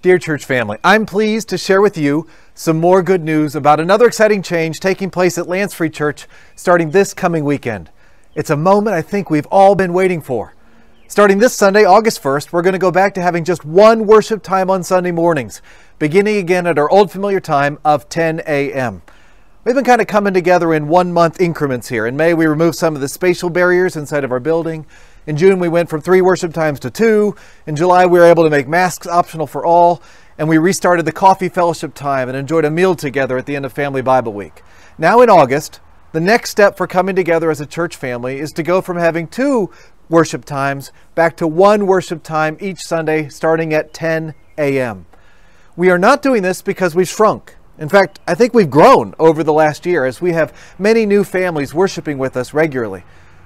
Dear church family, I'm pleased to share with you some more good news about another exciting change taking place at Lance Free Church starting this coming weekend. It's a moment I think we've all been waiting for. Starting this Sunday, August 1st, we're going to go back to having just one worship time on Sunday mornings, beginning again at our old familiar time of 10 a.m. We've been kind of coming together in one month increments here. In May, we removed some of the spatial barriers inside of our building. In June, we went from three worship times to two. In July, we were able to make masks optional for all. And we restarted the coffee fellowship time and enjoyed a meal together at the end of Family Bible Week. Now in August, the next step for coming together as a church family is to go from having two worship times back to one worship time each Sunday starting at 10 a.m. We are not doing this because we've shrunk. In fact, I think we've grown over the last year as we have many new families worshiping with us regularly.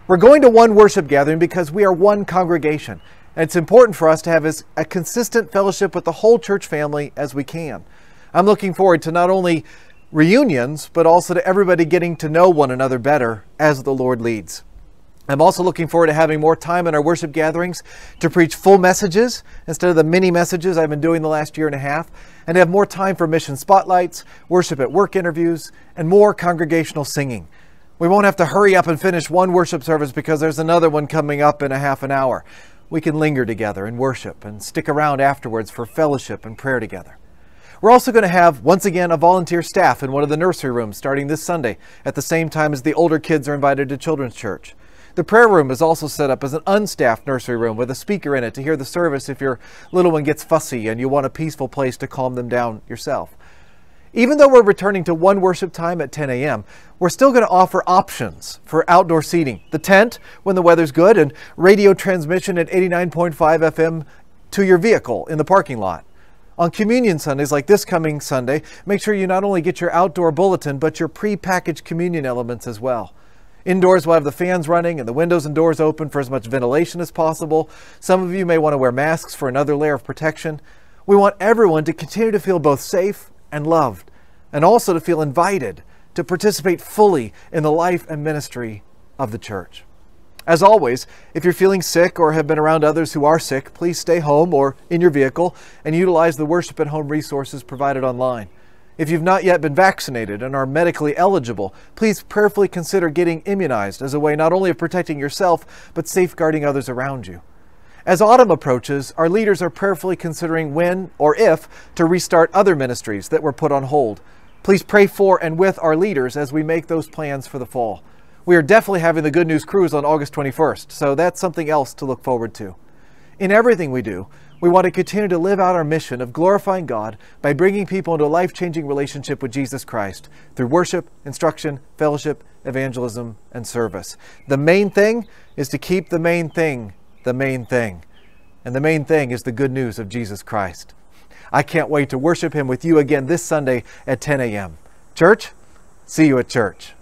We're going to one worship gathering because we are one congregation, and it's important for us to have as a consistent fellowship with the whole church family as we can. I'm looking forward to not only reunions, but also to everybody getting to know one another better as the Lord leads. I'm also looking forward to having more time in our worship gatherings to preach full messages instead of the mini messages I've been doing the last year and a half, and to have more time for mission spotlights, worship at work interviews, and more congregational singing. We won't have to hurry up and finish one worship service because there's another one coming up in a half an hour. We can linger together and worship and stick around afterwards for fellowship and prayer together. We're also going to have, once again, a volunteer staff in one of the nursery rooms starting this Sunday at the same time as the older kids are invited to Children's Church. The prayer room is also set up as an unstaffed nursery room with a speaker in it to hear the service if your little one gets fussy and you want a peaceful place to calm them down yourself. Even though we're returning to one worship time at 10 a.m., we're still going to offer options for outdoor seating. The tent when the weather's good and radio transmission at 89.5 FM to your vehicle in the parking lot. On Communion Sundays, like this coming Sunday, make sure you not only get your outdoor bulletin, but your pre-packaged communion elements as well. Indoors, we'll have the fans running and the windows and doors open for as much ventilation as possible. Some of you may want to wear masks for another layer of protection. We want everyone to continue to feel both safe and loved, and also to feel invited to participate fully in the life and ministry of the church. As always, if you're feeling sick or have been around others who are sick, please stay home or in your vehicle and utilize the Worship at Home resources provided online. If you've not yet been vaccinated and are medically eligible, please prayerfully consider getting immunized as a way not only of protecting yourself, but safeguarding others around you. As autumn approaches, our leaders are prayerfully considering when or if to restart other ministries that were put on hold. Please pray for and with our leaders as we make those plans for the fall. We are definitely having the Good News Cruise on August 21st, so that's something else to look forward to. In everything we do, we want to continue to live out our mission of glorifying God by bringing people into a life changing relationship with Jesus Christ through worship, instruction, fellowship, evangelism, and service. The main thing is to keep the main thing the main thing. And the main thing is the good news of Jesus Christ. I can't wait to worship him with you again this Sunday at 10 a.m. Church, see you at church.